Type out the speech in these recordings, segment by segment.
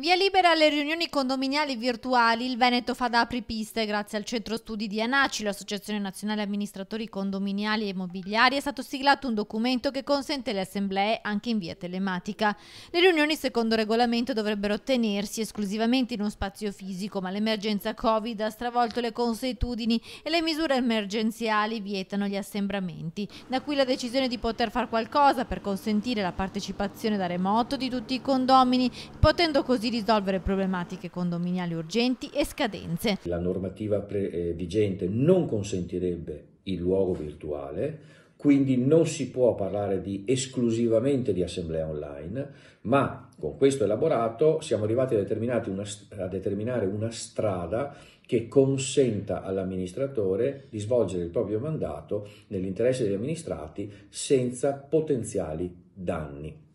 Via libera alle riunioni condominiali virtuali, il Veneto fa da apripiste grazie al centro studi di ANACI, l'Associazione Nazionale Amministratori Condominiali e Immobiliari, è stato siglato un documento che consente le assemblee anche in via telematica. Le riunioni secondo regolamento dovrebbero tenersi esclusivamente in uno spazio fisico, ma l'emergenza Covid ha stravolto le consuetudini e le misure emergenziali vietano gli assembramenti. Da qui la decisione di poter fare qualcosa per consentire la partecipazione da remoto di tutti i condomini, potendo così risolvere problematiche condominiali urgenti e scadenze. La normativa eh, vigente non consentirebbe il luogo virtuale, quindi non si può parlare di esclusivamente di assemblea online, ma con questo elaborato siamo arrivati a, una, a determinare una strada che consenta all'amministratore di svolgere il proprio mandato nell'interesse degli amministrati senza potenziali danni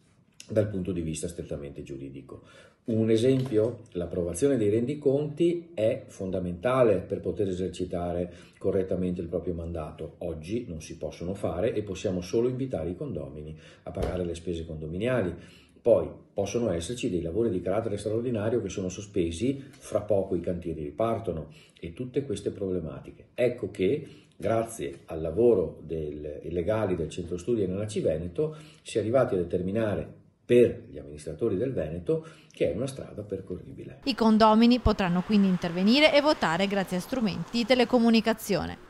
dal punto di vista strettamente giuridico. Un esempio, l'approvazione dei rendiconti è fondamentale per poter esercitare correttamente il proprio mandato. Oggi non si possono fare e possiamo solo invitare i condomini a pagare le spese condominiali. Poi possono esserci dei lavori di carattere straordinario che sono sospesi, fra poco i cantieri ripartono e tutte queste problematiche. Ecco che grazie al lavoro dei legali del centro studi e nella si è arrivati a determinare per gli amministratori del Veneto che è una strada percorribile. I condomini potranno quindi intervenire e votare grazie a strumenti di telecomunicazione.